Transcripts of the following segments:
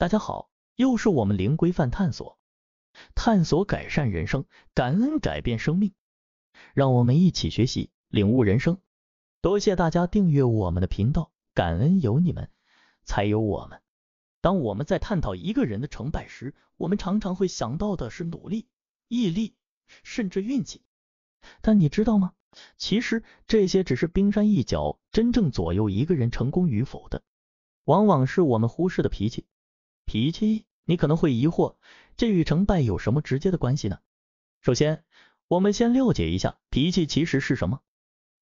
大家好，又是我们零规范探索，探索改善人生，感恩改变生命，让我们一起学习领悟人生。多谢大家订阅我们的频道，感恩有你们，才有我们。当我们在探讨一个人的成败时，我们常常会想到的是努力、毅力，甚至运气。但你知道吗？其实这些只是冰山一角，真正左右一个人成功与否的，往往是我们忽视的脾气。脾气，你可能会疑惑，这与成败有什么直接的关系呢？首先，我们先了解一下脾气其实是什么。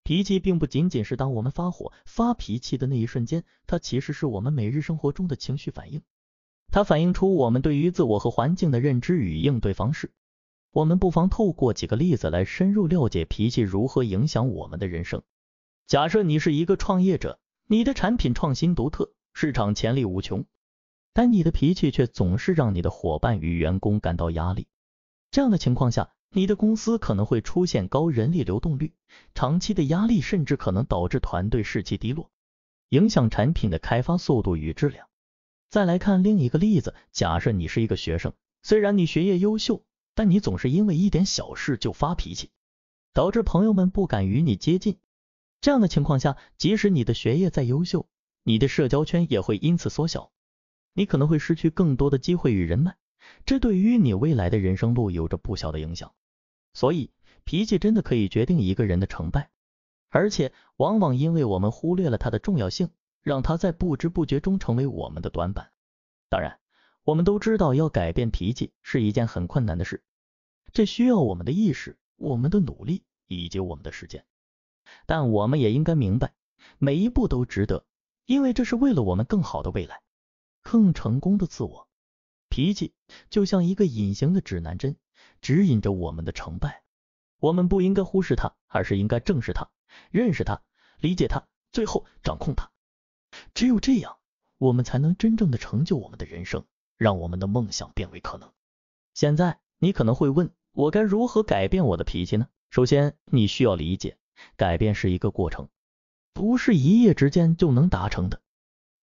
脾气并不仅仅是当我们发火、发脾气的那一瞬间，它其实是我们每日生活中的情绪反应，它反映出我们对于自我和环境的认知与应对方式。我们不妨透过几个例子来深入了解脾气如何影响我们的人生。假设你是一个创业者，你的产品创新独特，市场潜力无穷。但你的脾气却总是让你的伙伴与员工感到压力，这样的情况下，你的公司可能会出现高人力流动率，长期的压力甚至可能导致团队士气低落，影响产品的开发速度与质量。再来看另一个例子，假设你是一个学生，虽然你学业优秀，但你总是因为一点小事就发脾气，导致朋友们不敢与你接近。这样的情况下，即使你的学业再优秀，你的社交圈也会因此缩小。你可能会失去更多的机会与人脉，这对于你未来的人生路有着不小的影响。所以，脾气真的可以决定一个人的成败，而且往往因为我们忽略了它的重要性，让它在不知不觉中成为我们的短板。当然，我们都知道要改变脾气是一件很困难的事，这需要我们的意识、我们的努力以及我们的时间。但我们也应该明白，每一步都值得，因为这是为了我们更好的未来。更成功的自我，脾气就像一个隐形的指南针，指引着我们的成败。我们不应该忽视它，而是应该正视它，认识它，理解它，最后掌控它。只有这样，我们才能真正的成就我们的人生，让我们的梦想变为可能。现在你可能会问，我该如何改变我的脾气呢？首先，你需要理解，改变是一个过程，不是一夜之间就能达成的。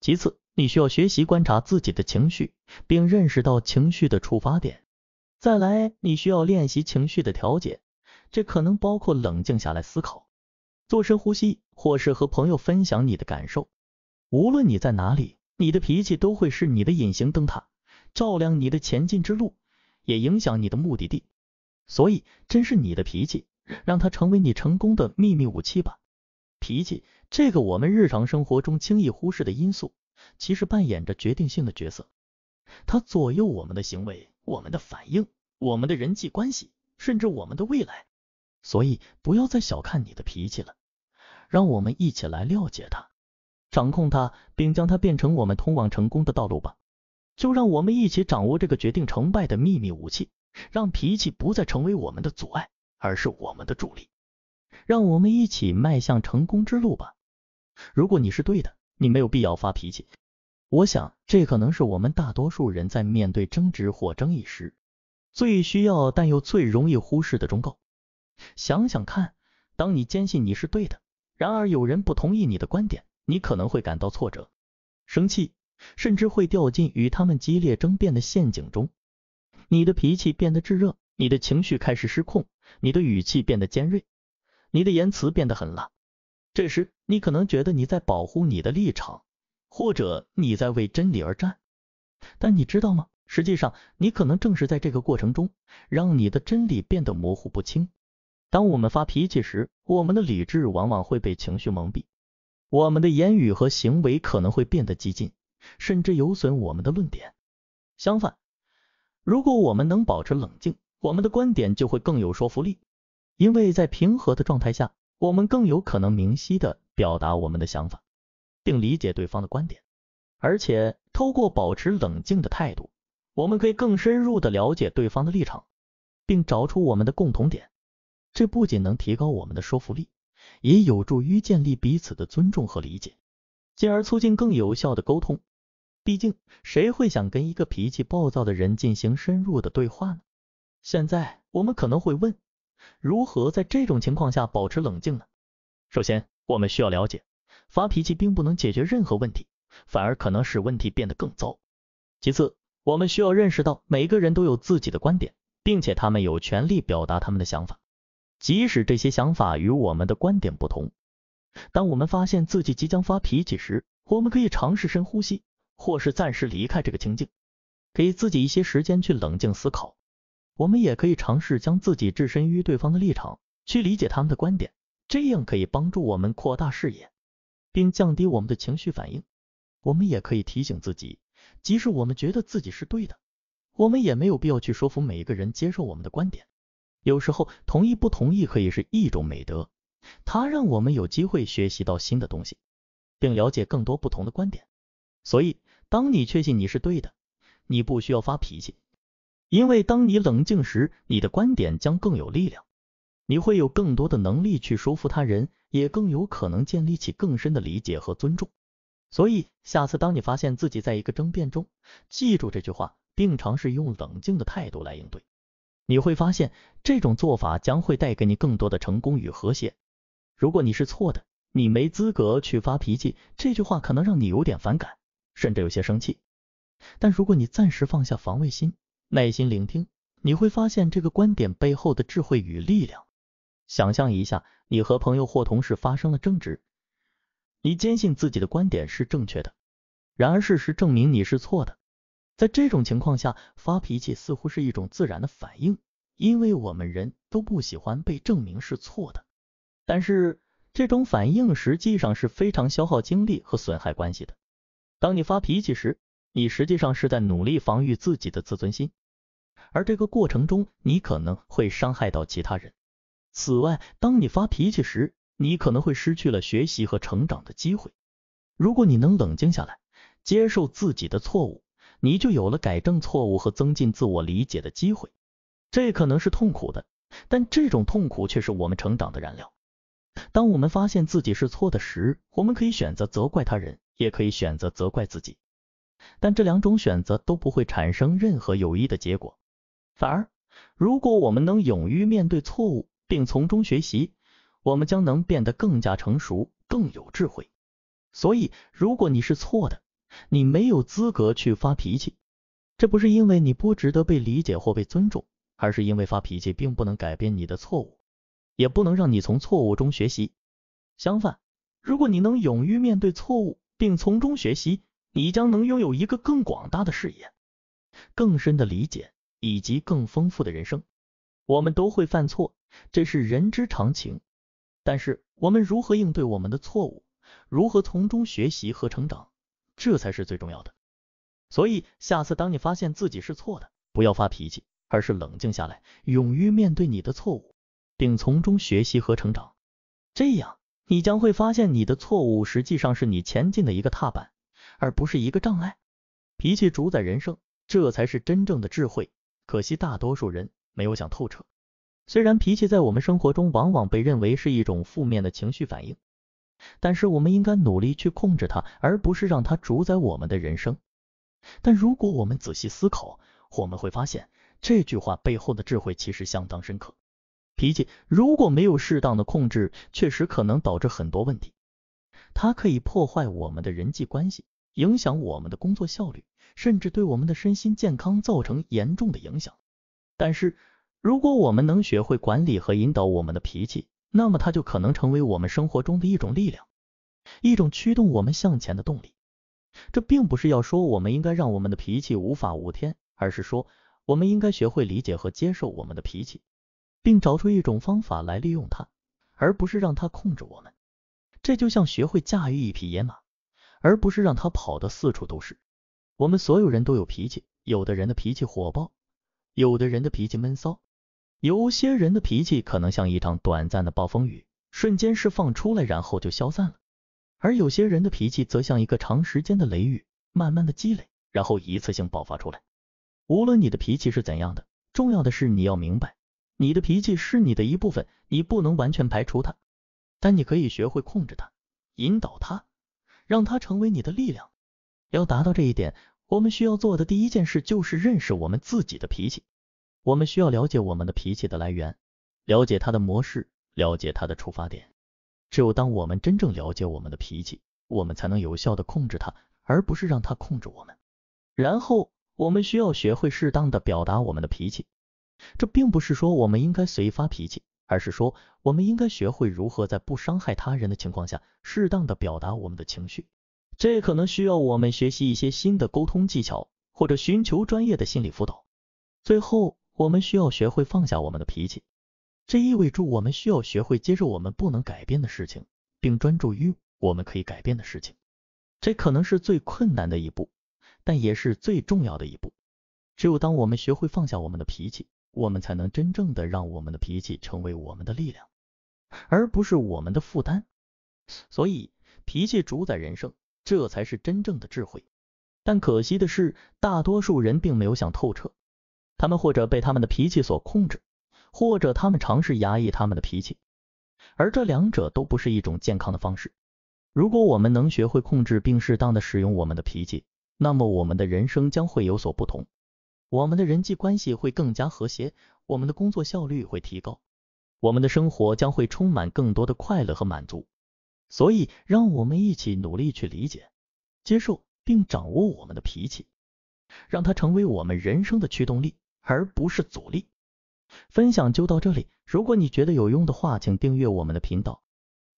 其次，你需要学习观察自己的情绪，并认识到情绪的触发点。再来，你需要练习情绪的调节，这可能包括冷静下来思考、做深呼吸，或是和朋友分享你的感受。无论你在哪里，你的脾气都会是你的隐形灯塔，照亮你的前进之路，也影响你的目的地。所以，真是你的脾气，让它成为你成功的秘密武器吧。脾气，这个我们日常生活中轻易忽视的因素。其实扮演着决定性的角色，它左右我们的行为、我们的反应、我们的人际关系，甚至我们的未来。所以，不要再小看你的脾气了。让我们一起来了解它，掌控它，并将它变成我们通往成功的道路吧。就让我们一起掌握这个决定成败的秘密武器，让脾气不再成为我们的阻碍，而是我们的助力。让我们一起迈向成功之路吧。如果你是对的。你没有必要发脾气。我想，这可能是我们大多数人在面对争执或争议时最需要，但又最容易忽视的忠告。想想看，当你坚信你是对的，然而有人不同意你的观点，你可能会感到挫折、生气，甚至会掉进与他们激烈争辩的陷阱中。你的脾气变得炙热，你的情绪开始失控，你的语气变得尖锐，你的言辞变得狠辣。这时，你可能觉得你在保护你的立场，或者你在为真理而战。但你知道吗？实际上，你可能正是在这个过程中，让你的真理变得模糊不清。当我们发脾气时，我们的理智往往会被情绪蒙蔽，我们的言语和行为可能会变得激进，甚至有损我们的论点。相反，如果我们能保持冷静，我们的观点就会更有说服力，因为在平和的状态下。我们更有可能明晰的表达我们的想法，并理解对方的观点。而且，透过保持冷静的态度，我们可以更深入的了解对方的立场，并找出我们的共同点。这不仅能提高我们的说服力，也有助于建立彼此的尊重和理解，进而促进更有效的沟通。毕竟，谁会想跟一个脾气暴躁的人进行深入的对话呢？现在，我们可能会问。如何在这种情况下保持冷静呢？首先，我们需要了解，发脾气并不能解决任何问题，反而可能使问题变得更糟。其次，我们需要认识到每个人都有自己的观点，并且他们有权利表达他们的想法，即使这些想法与我们的观点不同。当我们发现自己即将发脾气时，我们可以尝试深呼吸，或是暂时离开这个情境，给自己一些时间去冷静思考。我们也可以尝试将自己置身于对方的立场，去理解他们的观点，这样可以帮助我们扩大视野，并降低我们的情绪反应。我们也可以提醒自己，即使我们觉得自己是对的，我们也没有必要去说服每一个人接受我们的观点。有时候，同意不同意可以是一种美德，它让我们有机会学习到新的东西，并了解更多不同的观点。所以，当你确信你是对的，你不需要发脾气。因为当你冷静时，你的观点将更有力量，你会有更多的能力去说服他人，也更有可能建立起更深的理解和尊重。所以，下次当你发现自己在一个争辩中，记住这句话，并尝试用冷静的态度来应对，你会发现这种做法将会带给你更多的成功与和谐。如果你是错的，你没资格去发脾气。这句话可能让你有点反感，甚至有些生气，但如果你暂时放下防卫心，耐心聆听，你会发现这个观点背后的智慧与力量。想象一下，你和朋友或同事发生了争执，你坚信自己的观点是正确的，然而事实证明你是错的。在这种情况下，发脾气似乎是一种自然的反应，因为我们人都不喜欢被证明是错的。但是，这种反应实际上是非常消耗精力和损害关系的。当你发脾气时，你实际上是在努力防御自己的自尊心。而这个过程中，你可能会伤害到其他人。此外，当你发脾气时，你可能会失去了学习和成长的机会。如果你能冷静下来，接受自己的错误，你就有了改正错误和增进自我理解的机会。这可能是痛苦的，但这种痛苦却是我们成长的燃料。当我们发现自己是错的时，我们可以选择责怪他人，也可以选择责怪自己，但这两种选择都不会产生任何有益的结果。反而，如果我们能勇于面对错误并从中学习，我们将能变得更加成熟、更有智慧。所以，如果你是错的，你没有资格去发脾气。这不是因为你不值得被理解或被尊重，而是因为发脾气并不能改变你的错误，也不能让你从错误中学习。相反，如果你能勇于面对错误并从中学习，你将能拥有一个更广大的视野、更深的理解。以及更丰富的人生，我们都会犯错，这是人之常情。但是，我们如何应对我们的错误，如何从中学习和成长，这才是最重要的。所以，下次当你发现自己是错的，不要发脾气，而是冷静下来，勇于面对你的错误，并从中学习和成长。这样，你将会发现你的错误实际上是你前进的一个踏板，而不是一个障碍。脾气主宰人生，这才是真正的智慧。可惜大多数人没有想透彻。虽然脾气在我们生活中往往被认为是一种负面的情绪反应，但是我们应该努力去控制它，而不是让它主宰我们的人生。但如果我们仔细思考，我们会发现这句话背后的智慧其实相当深刻。脾气如果没有适当的控制，确实可能导致很多问题，它可以破坏我们的人际关系。影响我们的工作效率，甚至对我们的身心健康造成严重的影响。但是，如果我们能学会管理和引导我们的脾气，那么它就可能成为我们生活中的一种力量，一种驱动我们向前的动力。这并不是要说我们应该让我们的脾气无法无天，而是说我们应该学会理解和接受我们的脾气，并找出一种方法来利用它，而不是让它控制我们。这就像学会驾驭一匹野马。而不是让他跑得四处都是。我们所有人都有脾气，有的人的脾气火爆，有的人的脾气闷骚，有些人的脾气可能像一场短暂的暴风雨，瞬间释放出来，然后就消散了；而有些人的脾气则像一个长时间的雷雨，慢慢的积累，然后一次性爆发出来。无论你的脾气是怎样的，重要的是你要明白，你的脾气是你的一部分，你不能完全排除它，但你可以学会控制它，引导它。让它成为你的力量。要达到这一点，我们需要做的第一件事就是认识我们自己的脾气。我们需要了解我们的脾气的来源，了解它的模式，了解它的出发点。只有当我们真正了解我们的脾气，我们才能有效地控制它，而不是让它控制我们。然后，我们需要学会适当的表达我们的脾气。这并不是说我们应该随发脾气。而是说，我们应该学会如何在不伤害他人的情况下，适当的表达我们的情绪。这可能需要我们学习一些新的沟通技巧，或者寻求专业的心理辅导。最后，我们需要学会放下我们的脾气，这意味着我们需要学会接受我们不能改变的事情，并专注于我们可以改变的事情。这可能是最困难的一步，但也是最重要的一步。只有当我们学会放下我们的脾气，我们才能真正的让我们的脾气成为我们的力量，而不是我们的负担。所以，脾气主宰人生，这才是真正的智慧。但可惜的是，大多数人并没有想透彻，他们或者被他们的脾气所控制，或者他们尝试压抑他们的脾气，而这两者都不是一种健康的方式。如果我们能学会控制并适当的使用我们的脾气，那么我们的人生将会有所不同。我们的人际关系会更加和谐，我们的工作效率会提高，我们的生活将会充满更多的快乐和满足。所以，让我们一起努力去理解、接受并掌握我们的脾气，让它成为我们人生的驱动力，而不是阻力。分享就到这里，如果你觉得有用的话，请订阅我们的频道。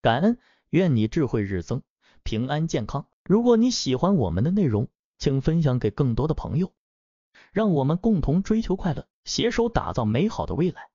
感恩，愿你智慧日增，平安健康。如果你喜欢我们的内容，请分享给更多的朋友。让我们共同追求快乐，携手打造美好的未来。